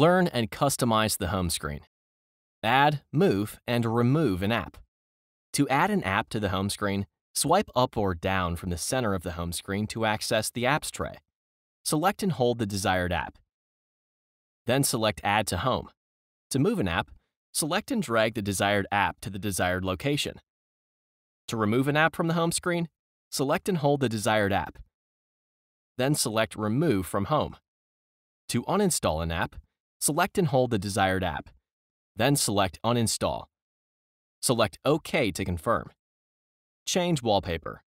Learn and customize the home screen. Add, move, and remove an app. To add an app to the home screen, swipe up or down from the center of the home screen to access the apps tray. Select and hold the desired app. Then select Add to Home. To move an app, select and drag the desired app to the desired location. To remove an app from the home screen, select and hold the desired app. Then select Remove from Home. To uninstall an app, Select and hold the desired app. Then select Uninstall. Select OK to confirm. Change wallpaper.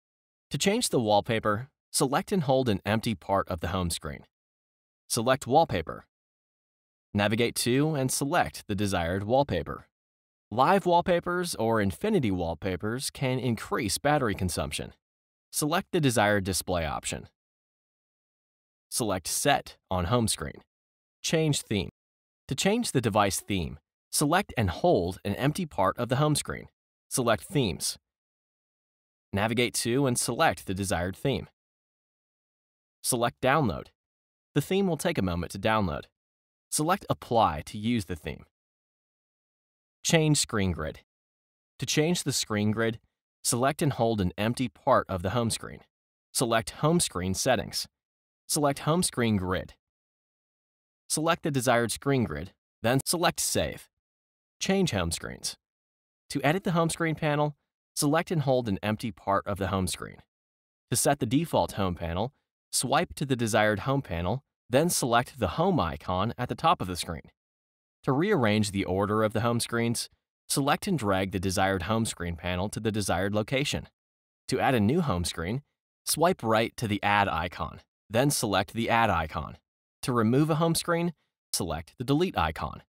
To change the wallpaper, select and hold an empty part of the home screen. Select Wallpaper. Navigate to and select the desired wallpaper. Live wallpapers or infinity wallpapers can increase battery consumption. Select the desired display option. Select Set on home screen. Change theme. To change the device theme, select and hold an empty part of the home screen. Select Themes. Navigate to and select the desired theme. Select Download. The theme will take a moment to download. Select Apply to use the theme. Change Screen Grid. To change the screen grid, select and hold an empty part of the home screen. Select Home Screen Settings. Select Home Screen Grid. Select the desired screen grid, then select Save. Change home screens. To edit the home screen panel, select and hold an empty part of the home screen. To set the default home panel, swipe to the desired home panel, then select the Home icon at the top of the screen. To rearrange the order of the home screens, select and drag the desired home screen panel to the desired location. To add a new home screen, swipe right to the Add icon, then select the Add icon. To remove a home screen, select the delete icon.